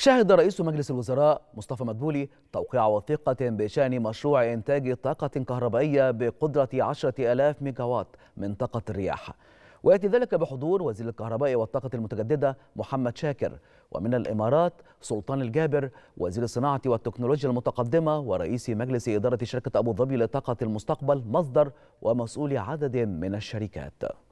شهد رئيس مجلس الوزراء مصطفى مدبولي توقيع وثيقة بشأن مشروع إنتاج طاقة كهربائية بقدرة 10000 ميجاوات من طاقة الرياح ويأتي ذلك بحضور وزير الكهرباء والطاقة المتجددة محمد شاكر ومن الإمارات سلطان الجابر وزير الصناعة والتكنولوجيا المتقدمة ورئيس مجلس إدارة شركة أبو ظبي لطاقة المستقبل مصدر ومسؤول عدد من الشركات